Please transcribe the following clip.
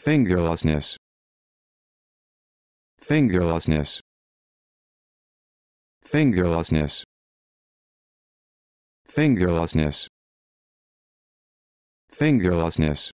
Fingerlessness. Fingerlessness. Fingerlessness. Fingerlessness. Fingerlessness.